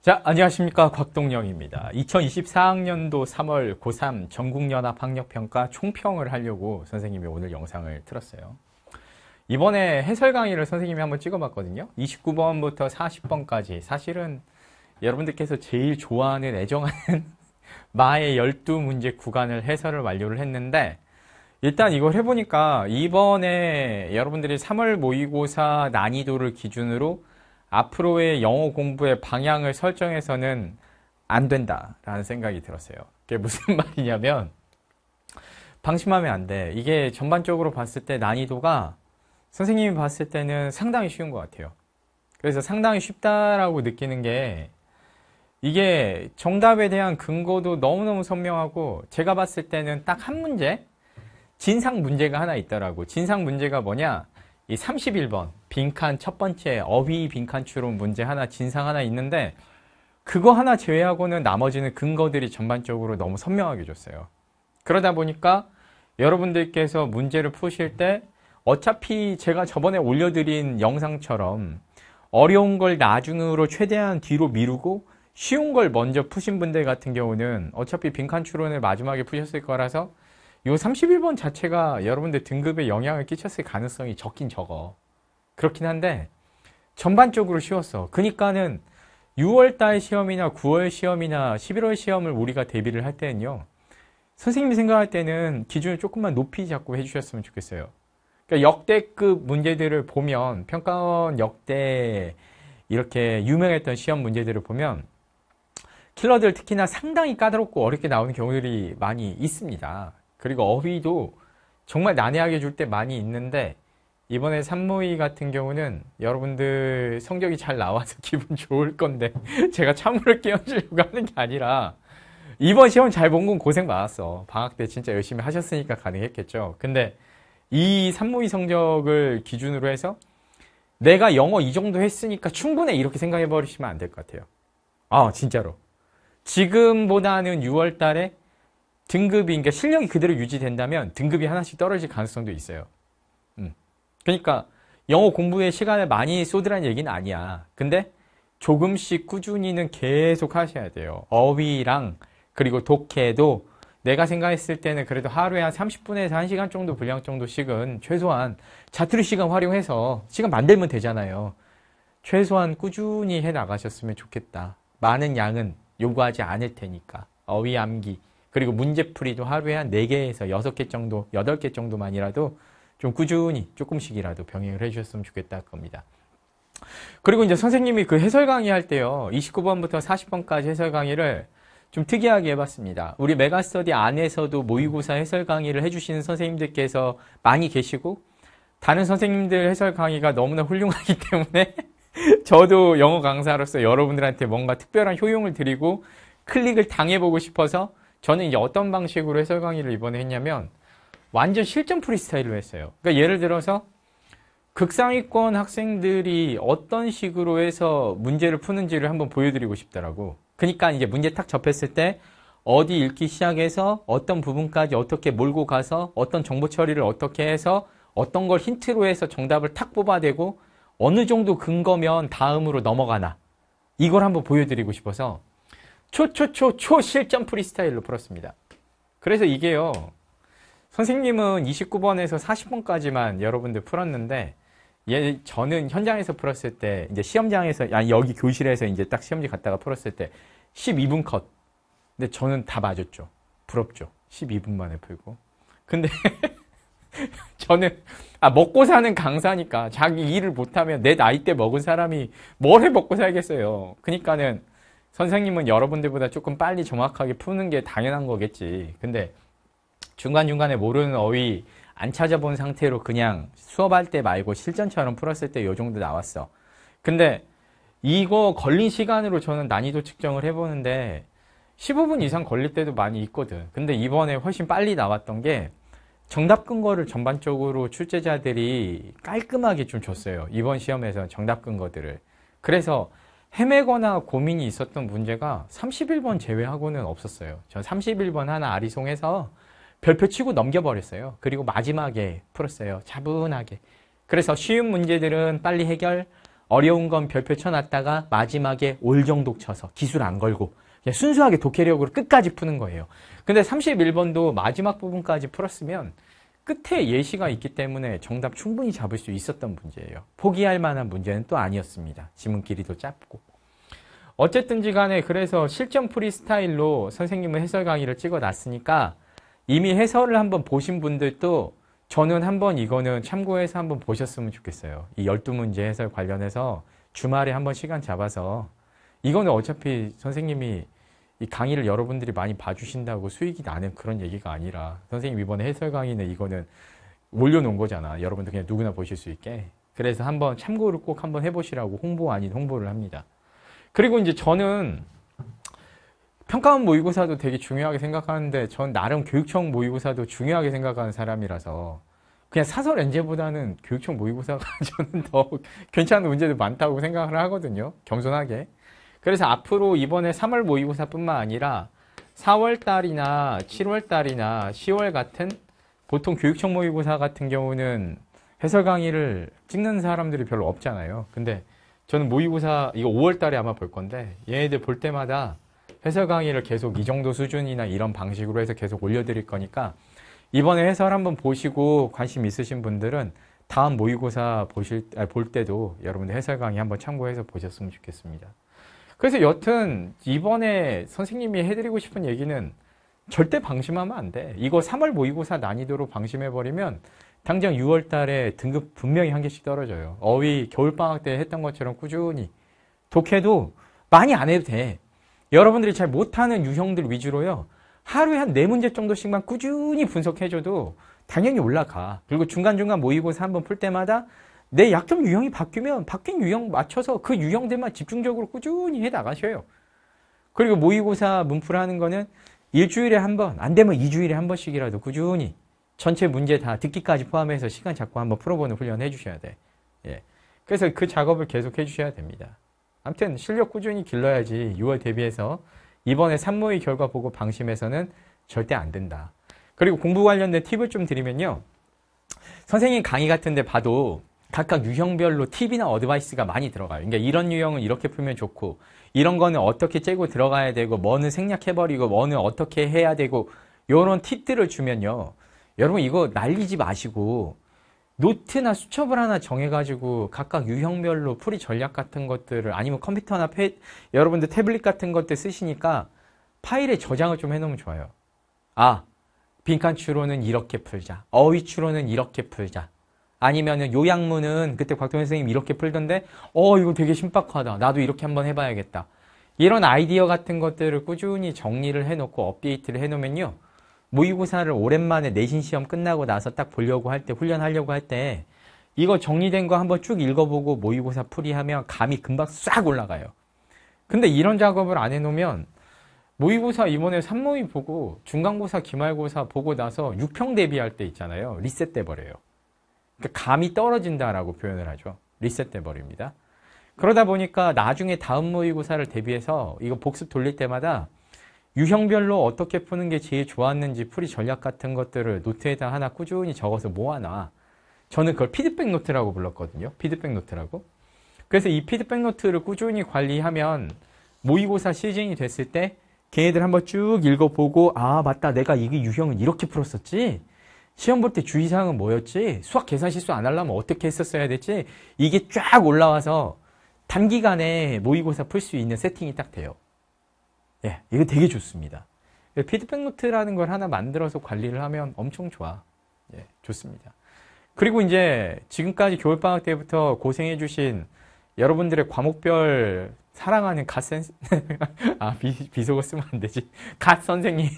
자, 안녕하십니까. 곽동영입니다. 2024학년도 3월 고3 전국연합학력평가 총평을 하려고 선생님이 오늘 영상을 틀었어요. 이번에 해설 강의를 선생님이 한번 찍어봤거든요. 29번부터 40번까지 사실은 여러분들께서 제일 좋아하는 애정하는 마의 12문제 구간을 해설을 완료를 했는데 일단 이걸 해보니까 이번에 여러분들이 3월 모의고사 난이도를 기준으로 앞으로의 영어 공부의 방향을 설정해서는 안 된다라는 생각이 들었어요. 그게 무슨 말이냐면 방심하면 안 돼. 이게 전반적으로 봤을 때 난이도가 선생님이 봤을 때는 상당히 쉬운 것 같아요. 그래서 상당히 쉽다라고 느끼는 게 이게 정답에 대한 근거도 너무너무 선명하고 제가 봤을 때는 딱 한 문제? 진상 문제가 하나 있더라고. 진상 문제가 뭐냐? 이 31번 빈칸 첫 번째 어휘 빈칸 추론 문제 하나 진상 하나 있는데 그거 하나 제외하고는 나머지는 근거들이 전반적으로 너무 선명하게 줬어요. 그러다 보니까 여러분들께서 문제를 푸실 때 어차피 제가 저번에 올려드린 영상처럼 어려운 걸 나중으로 최대한 뒤로 미루고 쉬운 걸 먼저 푸신 분들 같은 경우는 어차피 빈칸 추론을 마지막에 푸셨을 거라서 이 31번 자체가 여러분들 등급에 영향을 끼쳤을 가능성이 적긴 적어. 그렇긴 한데 전반적으로 쉬웠어. 그러니까는 6월달 시험이나 9월 시험이나 11월 시험을 우리가 대비를 할 때는요. 선생님이 생각할 때는 기준을 조금만 높이 잡고 해주셨으면 좋겠어요. 그러니까 역대급 문제들을 보면 평가원 역대 이렇게 유명했던 시험 문제들을 보면 킬러들 특히나 상당히 까다롭고 어렵게 나오는 경우들이 많이 있습니다. 그리고 어휘도 정말 난해하게 줄 때 많이 있는데 이번에 산모이 같은 경우는 여러분들 성격이잘 나와서 기분 좋을 건데 제가 참으로 끼얹으려고 하는 게 아니라 이번 시험 잘 본 건 고생 많았어. 방학 때 진짜 열심히 하셨으니까 가능했겠죠. 근데 이 산모이 성적을 기준으로 해서 내가 영어 이 정도 했으니까 충분해 이렇게 생각해 버리시면 안 될 것 같아요. 아 진짜로. 지금보다는 6월 달에 등급이 그러니까 실력이 그대로 유지된다면 등급이 하나씩 떨어질 가능성도 있어요. 음. 그러니까 영어 공부에 시간을 많이 쏟으라는 얘기는 아니야. 근데 조금씩 꾸준히는 계속 하셔야 돼요. 어휘랑 그리고 독해도 내가 생각했을 때는 그래도 하루에 한 30분에서 1시간 정도 분량 정도씩은 최소한 자투리 시간 활용해서 시간 만들면 되잖아요. 최소한 꾸준히 해 나가셨으면 좋겠다. 많은 양은 요구하지 않을 테니까. 어휘 암기 그리고 문제풀이도 하루에 한 4개에서 6개 정도, 8개 정도만이라도 좀 꾸준히 조금씩이라도 병행을 해주셨으면 좋겠다 겁니다. 그리고 이제 선생님이 그 해설 강의 할 때요. 29번부터 40번까지 해설 강의를 좀 특이하게 해봤습니다. 우리 메가스터디 안에서도 모의고사 해설 강의를 해주시는 선생님들께서 많이 계시고 다른 선생님들 해설 강의가 너무나 훌륭하기 때문에 저도 영어 강사로서 여러분들한테 뭔가 특별한 효용을 드리고 클릭을 당해보고 싶어서 저는 이제 어떤 방식으로 해설 강의를 이번에 했냐면 완전 실전 프리스타일로 했어요. 그러니까 예를 들어서 극상위권 학생들이 어떤 식으로 해서 문제를 푸는지를 한번 보여드리고 싶더라고. 그러니까 이제 문제 탁 접했을 때 어디 읽기 시작해서 어떤 부분까지 어떻게 몰고 가서 어떤 정보 처리를 어떻게 해서 어떤 걸 힌트로 해서 정답을 탁 뽑아대고 어느 정도 근거면 다음으로 넘어가나 이걸 한번 보여드리고 싶어서 초초초 초실전 프리스타일로 풀었습니다. 그래서 이게요. 선생님은 29번에서 40번까지만 여러분들 풀었는데 예, 저는 현장에서 풀었을 때 이제 시험장에서 아 여기 교실에서 이제 딱 시험지 갔다가 풀었을 때 12분 컷. 근데 저는 다 맞았죠. 부럽죠. 12분 만에 풀고. 근데 저는 아 먹고 사는 강사니까 자기 일을 못하면 내 나이 때 먹은 사람이 뭘 해 먹고 살겠어요. 그러니까는 선생님은 여러분들보다 조금 빨리 정확하게 푸는 게 당연한 거겠지. 근데 중간중간에 모르는 어휘 안 찾아본 상태로 그냥 수업할 때 말고 실전처럼 풀었을 때 요 정도 나왔어. 근데 이거 걸린 시간으로 저는 난이도 측정을 해보는데 15분 이상 걸릴 때도 많이 있거든. 근데 이번에 훨씬 빨리 나왔던 게 정답 근거를 전반적으로 출제자들이 깔끔하게 좀 줬어요. 이번 시험에서 정답 근거들을. 그래서 헤매거나 고민이 있었던 문제가 31번 제외하고는 없었어요. 전 31번 하나 아리송해서 별표 치고 넘겨버렸어요. 그리고 마지막에 풀었어요. 차분하게. 그래서 쉬운 문제들은 빨리 해결, 어려운 건 별표 쳐놨다가 마지막에 올정도 쳐서 기술 안 걸고 순수하게 독해력으로 끝까지 푸는 거예요. 근데 31번도 마지막 부분까지 풀었으면 끝에 예시가 있기 때문에 정답 충분히 잡을 수 있었던 문제예요. 포기할 만한 문제는 또 아니었습니다. 지문 길이도 짧고. 어쨌든지 간에 그래서 실전 프리스타일로 선생님은 해설 강의를 찍어놨으니까 이미 해설을 한번 보신 분들도 저는 한번 이거는 참고해서 한번 보셨으면 좋겠어요. 이 12문제 해설 관련해서 주말에 한번 시간 잡아서 이거는 어차피 선생님이 이 강의를 여러분들이 많이 봐주신다고 수익이 나는 그런 얘기가 아니라 선생님 이번에 해설 강의는 이거는 올려놓은 거잖아. 여러분들 그냥 누구나 보실 수 있게. 그래서 한번 참고를 꼭 한번 해보시라고 홍보 아닌 홍보를 합니다. 그리고 이제 저는 평가원 모의고사도 되게 중요하게 생각하는데 전 나름 교육청 모의고사도 중요하게 생각하는 사람이라서 그냥 사설 엔제보다는 교육청 모의고사가 저는 더 괜찮은 문제도 많다고 생각을 하거든요. 겸손하게. 그래서 앞으로 이번에 3월 모의고사뿐만 아니라 4월 달이나 7월 달이나 10월 같은 보통 교육청 모의고사 같은 경우는 해설 강의를 찍는 사람들이 별로 없잖아요. 근데 저는 모의고사 이거 5월 달에 아마 볼 건데 얘네들 볼 때마다 해설 강의를 계속 이 정도 수준이나 이런 방식으로 해서 계속 올려드릴 거니까 이번에 해설 한번 보시고 관심 있으신 분들은 다음 모의고사 보실 아, 볼 때도 여러분들 해설 강의 한번 참고해서 보셨으면 좋겠습니다. 그래서 여튼 이번에 선생님이 해드리고 싶은 얘기는 절대 방심하면 안 돼. 이거 3월 모의고사 난이도로 방심해버리면 당장 6월 달에 등급 분명히 한 개씩 떨어져요. 어휘 겨울방학 때 했던 것처럼 꾸준히. 독해도 많이 안 해도 돼. 여러분들이 잘 못하는 유형들 위주로요. 하루에 한 4문제 정도씩만 꾸준히 분석해줘도 당연히 올라가. 그리고 중간중간 모의고사 한번 풀 때마다 내 약점 유형이 바뀌면 바뀐 유형 맞춰서 그 유형들만 집중적으로 꾸준히 해 나가셔요. 그리고 모의고사 문풀 하는 거는 일주일에 한 번, 안 되면 이주일에한 번씩이라도 꾸준히 전체 문제 다 듣기까지 포함해서 시간 잡고 한번 풀어보는 훈련 해주셔야 돼. 예. 그래서 그 작업을 계속 해주셔야 됩니다. 아무튼 실력 꾸준히 길러야지 6월 대비해서 이번에 산모의 결과 보고 방심해서는 절대 안 된다. 그리고 공부 관련된 팁을 좀 드리면요. 선생님 강의 같은 데 봐도 각각 유형별로 팁이나 어드바이스가 많이 들어가요. 그러니까 이런 유형은 이렇게 풀면 좋고 이런 거는 어떻게 째고 들어가야 되고 뭐는 생략해버리고 뭐는 어떻게 해야 되고 이런 팁들을 주면요. 여러분 이거 날리지 마시고 노트나 수첩을 하나 정해가지고 각각 유형별로 풀이 전략 같은 것들을 아니면 컴퓨터나 페, 여러분들 태블릿 같은 것들 쓰시니까 파일에 저장을 좀 해놓으면 좋아요. 아, 빈칸 추론은 이렇게 풀자. 어휘 추론은 이렇게 풀자. 아니면은 요양문은 그때 곽동현 선생님 이렇게 이 풀던데 어 이거 되게 신박하다. 나도 이렇게 한번 해봐야겠다. 이런 아이디어 같은 것들을 꾸준히 정리를 해놓고 업데이트를 해놓으면요. 모의고사를 오랜만에 내신 시험 끝나고 나서 딱 보려고 할 때, 훈련하려고 할 때, 이거 정리된 거 한번 쭉 읽어보고 모의고사 풀이하면 감이 금방 싹 올라가요. 근데 이런 작업을 안 해놓으면 모의고사 이번에 산모의 보고 중간고사 기말고사 보고 나서 6평 대비할 때 있잖아요. 리셋돼 버려요. 그러니까 감이 떨어진다라고 표현을 하죠. 리셋돼 버립니다. 그러다 보니까 나중에 다음 모의고사를 대비해서 이거 복습 돌릴 때마다 유형별로 어떻게 푸는 게 제일 좋았는지 풀이 전략 같은 것들을 노트에다 하나 꾸준히 적어서 모아놔. 저는 그걸 피드백 노트라고 불렀거든요. 피드백 노트라고. 그래서 이 피드백 노트를 꾸준히 관리하면 모의고사 시즌이 됐을 때 걔네들 한번 쭉 읽어보고 아 맞다 내가 이게 유형은 이렇게 풀었었지 시험 볼 때 주의사항은 뭐였지? 수학 계산 실수 안 하려면 어떻게 했었어야 됐지? 이게 쫙 올라와서 단기간에 모의고사 풀 수 있는 세팅이 딱 돼요. 예, 이거 되게 좋습니다. 그 피드백 노트라는 걸 하나 만들어서 관리를 하면 엄청 좋아. 예, 좋습니다. 그리고 이제 지금까지 겨울방학 때부터 고생해 주신 여러분들의 과목별 사랑하는 갓 센스 아 비, 비속어 쓰면 안 되지 갓 선생님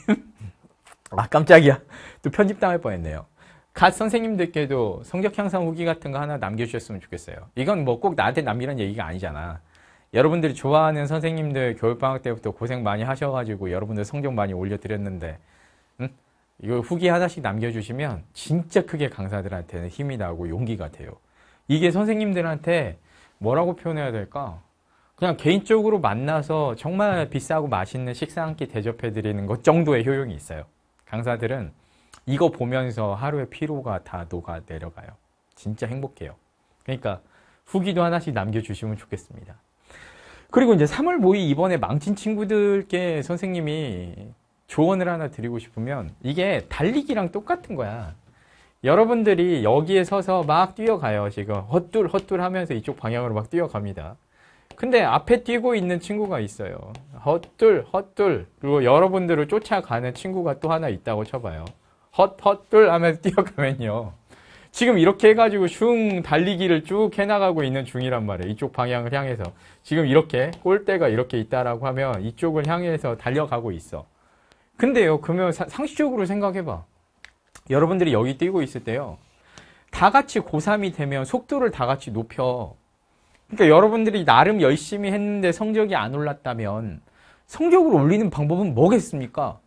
아 깜짝이야. 또 편집당할 뻔했네요. 갓 선생님들께도 성적 향상 후기 같은 거 하나 남겨주셨으면 좋겠어요. 이건 뭐 꼭 나한테 남기란 얘기가 아니잖아. 여러분들이 좋아하는 선생님들 겨울방학 때부터 고생 많이 하셔가지고 여러분들 성적 많이 올려드렸는데 응? 이거 후기 하나씩 남겨주시면 진짜 크게 강사들한테는 힘이 나고 용기가 돼요. 이게 선생님들한테 뭐라고 표현해야 될까? 그냥 개인적으로 만나서 정말 비싸고 맛있는 식사 한 끼 대접해드리는 것 정도의 효용이 있어요. 강사들은 이거 보면서 하루의 피로가 다 녹아 내려가요. 진짜 행복해요. 그러니까 후기도 하나씩 남겨주시면 좋겠습니다. 그리고 이제 3월 모의 이번에 망친 친구들께 선생님이 조언을 하나 드리고 싶으면 이게 달리기랑 똑같은 거야. 여러분들이 여기에 서서 막 뛰어가요. 지금 헛둘 헛둘 하면서 이쪽 방향으로 막 뛰어갑니다. 근데 앞에 뛰고 있는 친구가 있어요. 헛둘, 헛둘. 그리고 여러분들을 쫓아가는 친구가 또 하나 있다고 쳐봐요. 헛, 헛둘 하면서 뛰어가면요. 지금 이렇게 해가지고 슝 달리기를 쭉 해나가고 있는 중이란 말이에요. 이쪽 방향을 향해서. 지금 이렇게 골대가 이렇게 있다라고 하면 이쪽을 향해서 달려가고 있어. 근데요, 그러면 사, 상식적으로 생각해봐. 여러분들이 여기 뛰고 있을 때요. 다 같이 고3이 되면 속도를 다 같이 높여. 그러니까 여러분들이 나름 열심히 했는데 성적이 안 올랐다면 성적을 올리는 방법은 뭐겠습니까?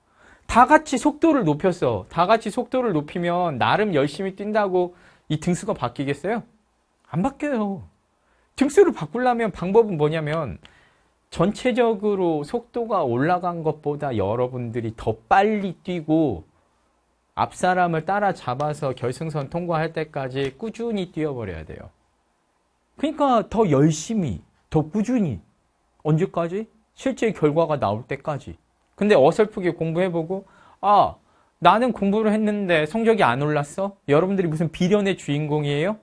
다 같이 속도를 높였어. 다 같이 속도를 높이면 나름 열심히 뛴다고 이 등수가 바뀌겠어요? 안 바뀌어요. 등수를 바꾸려면 방법은 뭐냐면 전체적으로 속도가 올라간 것보다 여러분들이 더 빨리 뛰고 앞사람을 따라잡아서 결승선 통과할 때까지 꾸준히 뛰어버려야 돼요. 그러니까 더 열심히, 더 꾸준히. 언제까지? 실제 결과가 나올 때까지. 근데 어설프게 공부해보고, 아, 나는 공부를 했는데 성적이 안 올랐어? 여러분들이 무슨 비련의 주인공이에요?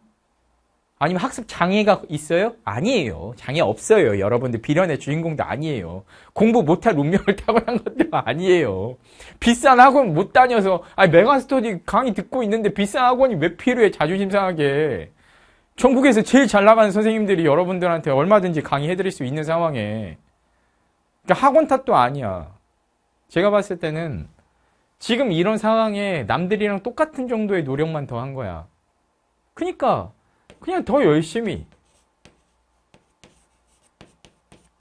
아니면 학습 장애가 있어요? 아니에요. 장애 없어요. 여러분들 비련의 주인공도 아니에요. 공부 못할 운명을 타고난 것도 아니에요. 비싼 학원 못 다녀서 아 메가스터디 강의 듣고 있는데 비싼 학원이 왜 필요해? 자존심 상하게. 전국에서 제일 잘 나가는 선생님들이 여러분들한테 얼마든지 강의해드릴 수 있는 상황에 그러니까 학원 탓도 아니야. 제가 봤을 때는 지금 이런 상황에 남들이랑 똑같은 정도의 노력만 더 한 거야. 그러니까 그냥 더 열심히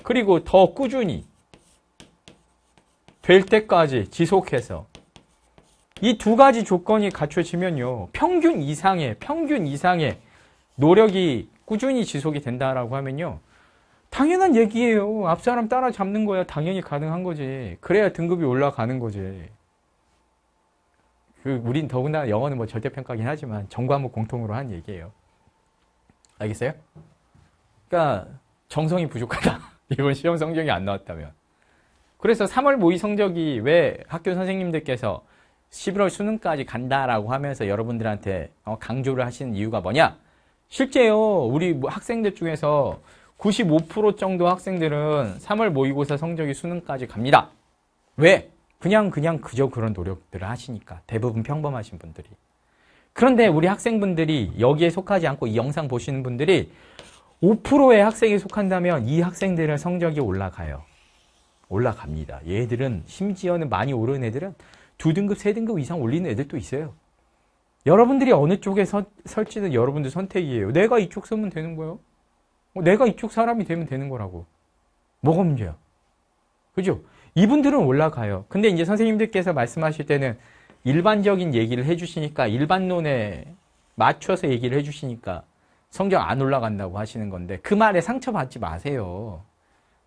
그리고 더 꾸준히 될 때까지 지속해서 이 두 가지 조건이 갖춰지면요. 평균 이상의 평균 이상의 노력이 꾸준히 지속이 된다라고 하면요. 당연한 얘기예요. 앞사람 따라잡는 거야. 당연히 가능한 거지. 그래야 등급이 올라가는 거지. 그 우린 더군다나 영어는 뭐 절대평가긴 하지만 전과목 공통으로 한 얘기예요. 알겠어요? 그러니까 정성이 부족하다. 이번 시험 성적이 안 나왔다면. 그래서 3월 모의 성적이 왜 학교 선생님들께서 11월 수능까지 간다라고 하면서 여러분들한테 어, 강조를 하시는 이유가 뭐냐? 실제요 우리 학생들 중에서 95% 정도 학생들은 3월 모의고사 성적이 수능까지 갑니다. 왜? 그냥 그냥 그저 그런 노력들을 하시니까 대부분 평범하신 분들이 그런데 우리 학생분들이 여기에 속하지 않고 이 영상 보시는 분들이 5%의 학생이 속한다면 이 학생들은 성적이 올라가요. 올라갑니다. 얘들은 심지어는 많이 오른 애들은 두등급세등급 이상 올리는 애들도 있어요. 여러분들이 어느 쪽에 서, 설지는 여러분들 선택이에요. 내가 이쪽 서면 되는 거예요. 어, 내가 이쪽 사람이 되면 되는 거라고. 뭐가 문제야? 그죠? 이분들은 올라가요. 근데 이제 선생님들께서 말씀하실 때는 일반적인 얘기를 해주시니까 일반론에 맞춰서 얘기를 해주시니까 성적 안 올라간다고 하시는 건데 그 말에 상처받지 마세요.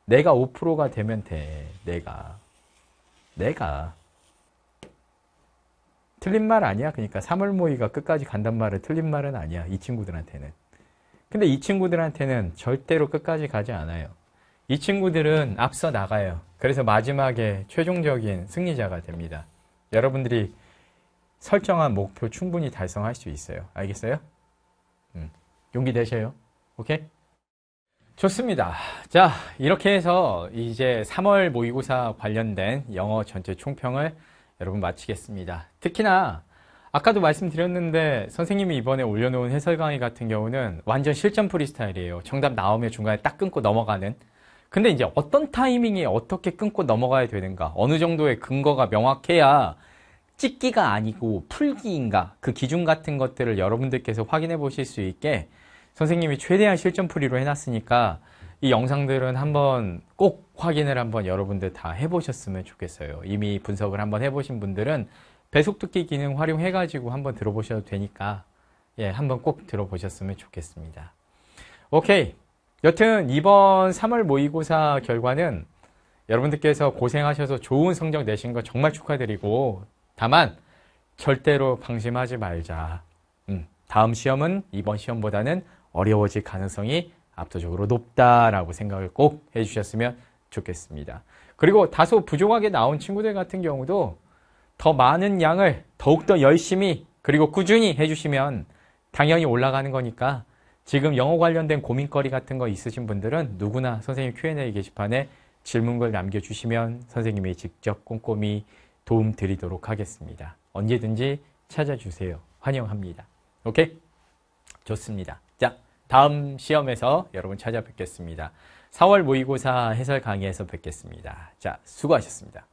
내가 5%가 되면 돼. 내가. 내가. 틀린 말 아니야. 그러니까 3월 모의가 끝까지 간단 말은 틀린 말은 아니야. 이 친구들한테는. 근데 이 친구들한테는 절대로 끝까지 가지 않아요. 이 친구들은 앞서 나가요. 그래서 마지막에 최종적인 승리자가 됩니다. 여러분들이 설정한 목표 충분히 달성할 수 있어요. 알겠어요? 음, 용기 내셔요. 오케이? 좋습니다. 자, 이렇게 해서 이제 3월 모의고사 관련된 영어 전체 총평을 여러분 마치겠습니다. 특히나 아까도 말씀드렸는데 선생님이 이번에 올려놓은 해설 강의 같은 경우는 완전 실전풀이 스타일이에요. 정답 나오면 중간에 딱 끊고 넘어가는 근데 이제 어떤 타이밍에 어떻게 끊고 넘어가야 되는가 어느 정도의 근거가 명확해야 찍기가 아니고 풀기인가 그 기준 같은 것들을 여러분들께서 확인해 보실 수 있게 선생님이 최대한 실전풀이로 해놨으니까 이 영상들은 한번 꼭 확인을 한번 여러분들 다 해보셨으면 좋겠어요. 이미 분석을 한번 해보신 분들은 배속 듣기 기능 활용해가지고 한번 들어보셔도 되니까 예, 한번 꼭 들어보셨으면 좋겠습니다. 오케이. 여튼 이번 3월 모의고사 결과는 여러분들께서 고생하셔서 좋은 성적 내신 거 정말 축하드리고 다만 절대로 방심하지 말자. 음, 다음 시험은 이번 시험보다는 어려워질 가능성이 압도적으로 높다라고 생각을 꼭 해주셨으면 좋겠습니다. 그리고 다소 부족하게 나온 친구들 같은 경우도 더 많은 양을 더욱더 열심히 그리고 꾸준히 해주시면 당연히 올라가는 거니까 지금 영어 관련된 고민거리 같은 거 있으신 분들은 누구나 선생님 Q&A 게시판에 질문글 남겨주시면 선생님이 직접 꼼꼼히 도움 드리도록 하겠습니다. 언제든지 찾아주세요. 환영합니다. 오케이? 좋습니다. 다음 시험에서 여러분 찾아뵙겠습니다. 4월 모의고사 해설 강의에서 뵙겠습니다. 자, 수고하셨습니다.